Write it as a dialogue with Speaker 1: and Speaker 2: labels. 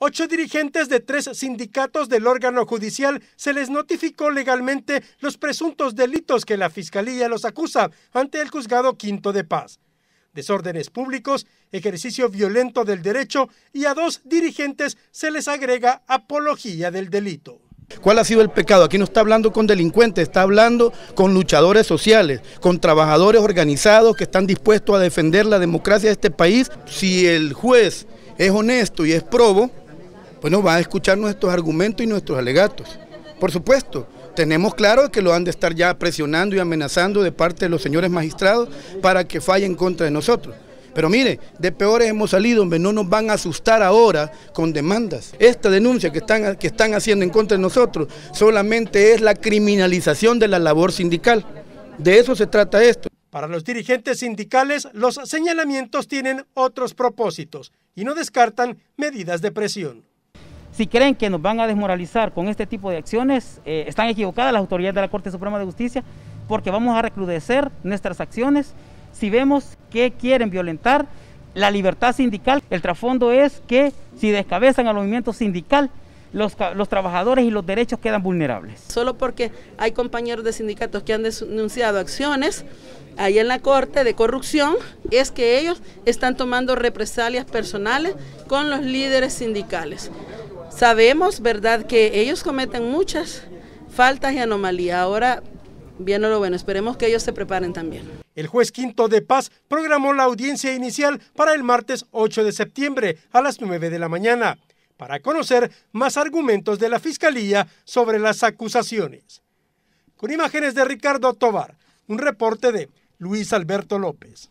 Speaker 1: Ocho dirigentes de tres sindicatos del órgano judicial se les notificó legalmente los presuntos delitos que la Fiscalía los acusa ante el Juzgado Quinto de Paz. Desórdenes públicos, ejercicio violento del derecho y a dos dirigentes se les agrega apología del delito.
Speaker 2: ¿Cuál ha sido el pecado? Aquí no está hablando con delincuentes, está hablando con luchadores sociales, con trabajadores organizados que están dispuestos a defender la democracia de este país. Si el juez es honesto y es probo, pues va van a escuchar nuestros argumentos y nuestros alegatos. Por supuesto, tenemos claro que lo han de estar ya presionando y amenazando de parte de los señores magistrados para que fallen contra de nosotros. Pero mire, de peores hemos salido, hombre, no nos van a asustar ahora con demandas. Esta denuncia que están, que están haciendo en contra de nosotros solamente es la criminalización de la labor sindical. De eso se trata esto. Para los dirigentes sindicales,
Speaker 1: los señalamientos tienen otros propósitos y no descartan medidas de
Speaker 3: presión. Si creen que nos van a desmoralizar con este tipo de acciones, eh, están equivocadas las autoridades de la Corte Suprema de Justicia porque vamos a recrudecer nuestras acciones si vemos que quieren violentar la libertad sindical. El trasfondo es que si descabezan al movimiento sindical, los, trabajadores y los derechos quedan vulnerables.
Speaker 4: Solo porque hay compañeros de sindicatos que han denunciado acciones ahí en la Corte de corrupción, es que ellos están tomando represalias personales con los líderes sindicales. Sabemos, ¿verdad?, que ellos cometen muchas faltas y anomalías. Ahora o lo bueno, esperemos que ellos se preparen también. El juez quinto de paz
Speaker 1: programó la audiencia inicial para el martes 8 de septiembre a las 9 de la mañana para conocer más argumentos de la Fiscalía sobre las acusaciones. Con imágenes de Ricardo Tovar, un reporte de Luis Alberto López.